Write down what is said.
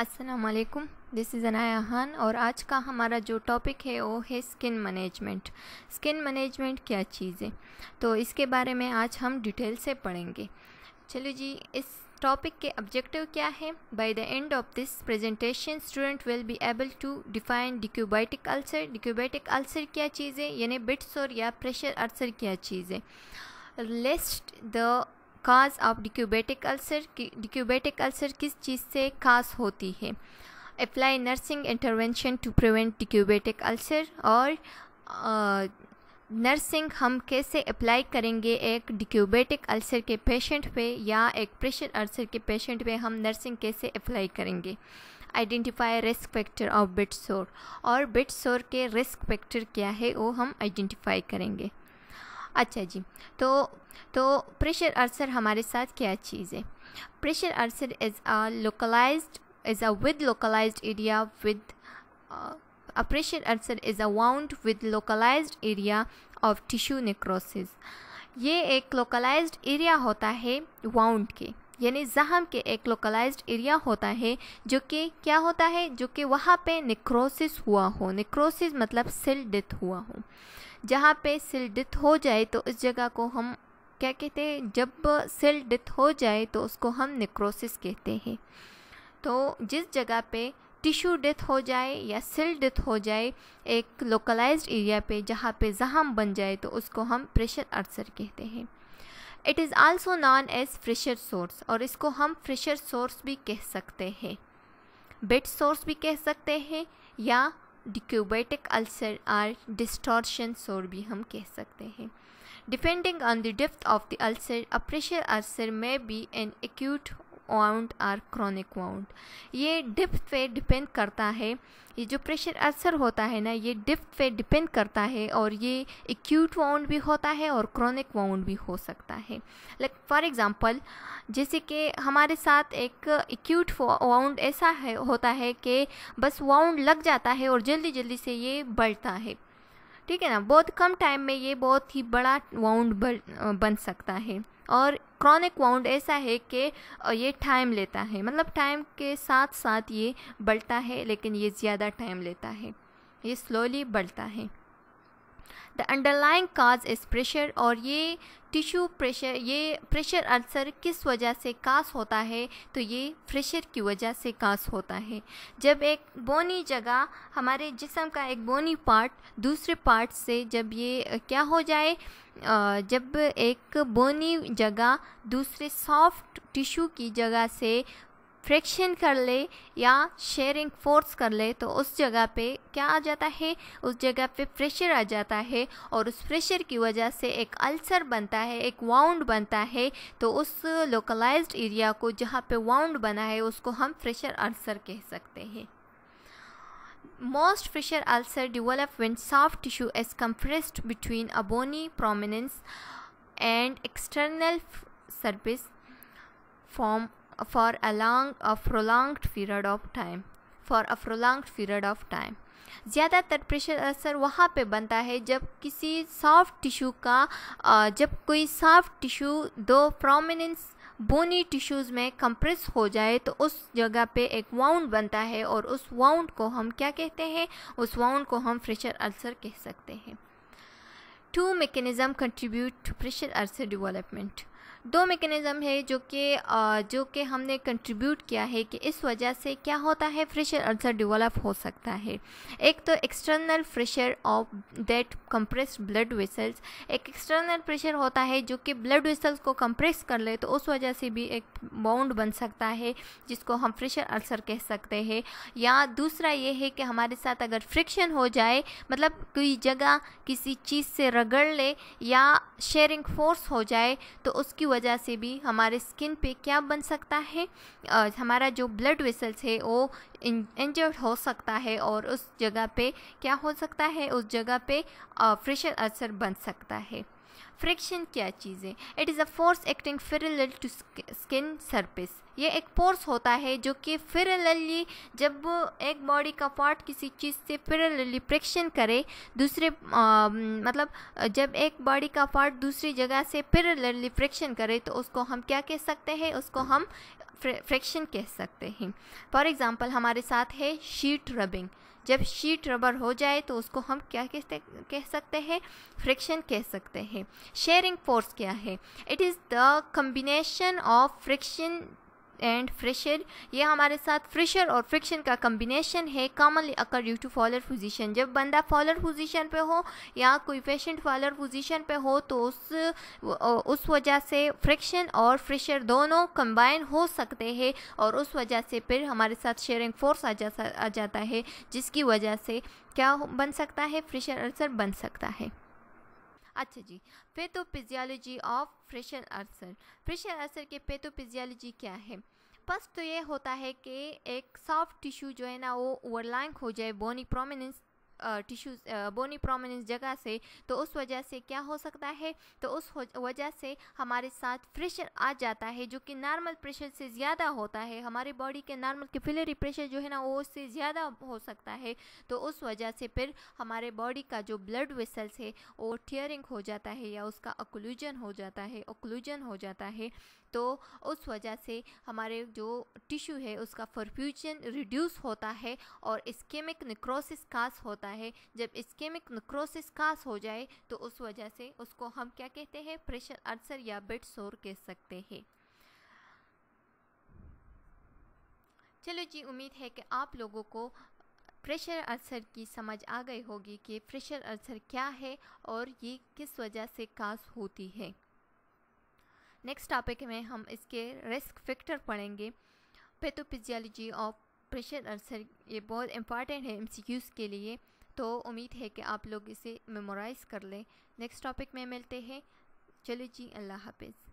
असलकुम this is Anaya Khan और आज का हमारा जो टॉपिक है वो है स्किन मैनेजमेंट स्किन मैनेजमेंट क्या चीज़ है तो इसके बारे में आज हम डिटेल से पढ़ेंगे चलो जी इस टॉपिक के ऑब्जेक्टिव क्या है by the end of this presentation student will be able to define decubitus ulcer decubitus ulcer क्या चीज़ है यानी बिट्सोर या प्रेशर अल्सर क्या चीज़ है list the cause of decubitus ulcer decubitus ulcer किस चीज़ से खास होती है apply nursing intervention to prevent decubitus ulcer और नर्सिंग हम कैसे अप्लाई करेंगे एक डिक्यूबेटिक अल्सर के पेशेंट पे या एक प्रेशर अल्सर के पेशेंट पे हम नर्सिंग कैसे अप्लाई करेंगे identify risk factor of bed sore और बिट सोर के रिस्क फैक्टर क्या है वो हम आइडेंटिफाई करेंगे अच्छा जी तो तो प्रेशर अर्सर हमारे साथ क्या चीज़ है pressure ulcer is a localised is a with localised area with a pressure ulcer is a wound with localized area of tissue necrosis ये एक लोकलाइज्ड एरिया होता है वाउंड के यानी जहम के एक लोकलाइज्ड एरिया होता है जो कि क्या होता है जो कि वहाँ पे निक्रोसिस हुआ हो नेक्रोसिस मतलब सेल डेथ हुआ हो जहाँ पे सेल डेथ हो जाए तो इस जगह को हम क्या कहते हैं जब सेल डेथ हो जाए तो उसको हम निक्रोसिस कहते हैं तो जिस जगह पे टिश्यू डेथ हो जाए या सेल डेथ हो जाए एक लोकलाइज्ड एरिया पे जहाँ पे जहम बन जाए तो उसको हम प्रेशर अर्सर कहते हैं it is also known as pressure sores और इसको हम फ्रेशर सोर्स भी कह सकते हैं बेड सोर्स भी कह सकते हैं या डिक्यूबेटिक अल्सर आर डिस्टॉर्शन सोर भी हम कह सकते हैं depending on the depth of the ulcer a pressure ulcer में बी एन एक्यूट वाउंड और क्रॉनिक वाउंड ये डिप्थ पे डिपेंड करता है ये जो प्रेशर असर होता है ना ये डिप्थ पे डिपेंड करता है और ये एक्यूट वाउंड भी होता है और क्रॉनिक वाउंड भी हो सकता है लाइक फॉर एग्ज़ाम्पल जैसे कि हमारे साथ एक एक्यूट वाउंड ऐसा है होता है कि बस वाउंड लग जाता है और जल्दी जल्दी से ये बढ़ता है ठीक है ना बहुत कम टाइम में ये बहुत ही बड़ा वाउंड बन सकता है और क्रॉनिक वाउंड ऐसा है कि ये टाइम लेता है मतलब टाइम के साथ साथ ये बढ़ता है लेकिन ये ज़्यादा टाइम लेता है ये स्लोली बढ़ता है the underlying cause is pressure और ये टिश्यू प्रेशर ये प्रेशर अल्सर किस वजह से कास होता है तो ये प्रेशर की वजह से कास होता है जब एक बोनी जगह हमारे जिसम का एक बोनी पार्ट दूसरे पार्ट से जब ये क्या हो जाए जब एक बोनी जगह दूसरे सॉफ्ट टिश्यू की जगह से फ्रिक्शन कर ले या शेयरिंग फोर्स कर ले तो उस जगह पे क्या आ जाता है उस जगह पे प्रेशर आ जाता है और उस प्रेशर की वजह से एक अल्सर बनता है एक वाउंड बनता है तो उस लोकलाइज्ड एरिया को जहाँ पे वाउंड बना है उसको हम प्रेशर अल्सर कह सकते हैं most pressure ulcer develop when soft tissue is compressed between a bony prominence and external surface for a long a prolonged period of time for a prolonged period of time ज़्यादातर pressure असर वहाँ पे बनता है जब किसी soft tissue का जब कोई सॉफ्ट टिश्यू दो प्रोमिनेंस बोनी टिश्यूज़ में कंप्रेस हो जाए तो उस जगह पे एक वाउंड बनता है और उस वाउंड को हम क्या कहते हैं उस वाउंड को हम प्रेशर अल्सर कह सकते हैं two mechanism contribute to pressure ulcer development दो मेकेनिज़म है जो कि जो कि हमने कंट्रीब्यूट किया है कि इस वजह से क्या होता है फ्रेशर अल्सर डेवलप हो सकता है एक तो external pressure of that compress blood vessels एक एक्सटर्नल प्रेशर होता है जो कि ब्लड वेसल्स को कंप्रेस कर ले तो उस वजह से भी एक बाउंड बन सकता है जिसको हम फ्रेशर अल्सर कह सकते हैं या दूसरा ये है कि हमारे साथ अगर फ्रिक्शन हो जाए मतलब कोई जगह किसी चीज़ से रगड़ ले या शेयरिंग फोर्स हो जाए तो उसके की वजह से भी हमारे स्किन पे क्या बन सकता है हमारा जो ब्लड वेसल्स है वो इंजर्ड हो सकता है और उस जगह पे क्या हो सकता है उस जगह पे फ्रेशर असर बन सकता है फ्रिक्शन क्या चीज़ है it is a force acting parallel to skin surface ये एक फोर्स होता है जो कि फिरली जब एक बॉडी का पार्ट किसी चीज़ से फिरली फ्रिक्शन करे दूसरे आ, मतलब जब एक बॉडी का पार्ट दूसरी जगह से फिरलली फ्रिक्शन करे तो उसको हम क्या कह सकते हैं उसको हम फ्रिक्शन कह सकते हैं फॉर एग्ज़ाम्पल हमारे साथ है शीट रबिंग जब शीट रबर हो जाए तो उसको हम क्या कहते कह सकते हैं फ्रिक्शन कह सकते हैं शेयरिंग फोर्स क्या है it is the combination of friction and pressure ये हमारे साथ फ्रेशर और फ्रिक्शन का कम्बिनेशन है commonly occur due to Fowler position जब बंदा फॉलर पोजीशन पे हो या कोई पेशेंट फॉलर पोजीशन पे हो तो उस उस वजह से फ्रिक्शन और फ्रेशर दोनों कंबाइन हो सकते हैं और उस वजह से फिर हमारे साथ शेयरिंग फोर्स आ, जा, आ जाता है जिसकी वजह से क्या बन सकता है फ्रेशर अल्सर बन सकता है अच्छा जी pathophysiology of pressure ulcer pressure ulcer के पैथोफिजियालॉजी क्या है फर्स्ट तो ये होता है कि एक सॉफ्ट टिश्यू जो है ना वो ओवरलैंक हो जाए बोनिक प्रोमिनेंस टिश्यूज बोनी प्रोमिनेंस जगह से तो उस वजह से क्या हो सकता है तो उस वजह से हमारे साथ प्रेशर आ जाता है जो कि नॉर्मल प्रेशर से ज़्यादा होता है हमारी बॉडी के नॉर्मल कैपिलरी प्रेशर जो है ना वो उससे ज़्यादा हो सकता है तो उस वजह से फिर हमारे बॉडी का जो ब्लड वेसल्स है वो टियरिंग हो जाता है या उसका ओक्लूजन हो जाता है ओक्लूजन हो जाता है तो उस वजह से हमारे जो टिश्यू है उसका परफ्यूजन रिड्यूस होता है और स्केमिक निक्रोसिस कास होता है जब स्केमिक निक्रोसिस कास हो जाए तो उस वजह से उसको हम क्या कहते हैं प्रेशर अर्सर या बेड शोर कह सकते हैं चलो जी उम्मीद है कि आप लोगों को प्रेशर अल्सर की समझ आ गई होगी कि प्रेशर अल्सर क्या है और ये किस वजह से कास होती है नेक्स्ट टॉपिक में हम इसके रिस्क फैक्टर पढ़ेंगे पैथोफिजियोलॉजी ऑफ प्रेशर अल्सर ये बहुत इंपॉर्टेंट है एमसीक्यूज़ के लिए तो उम्मीद है कि आप लोग इसे मेमोराइज़ कर लें नेक्स्ट टॉपिक में मिलते हैं चलो जी अल्लाह हाफिज़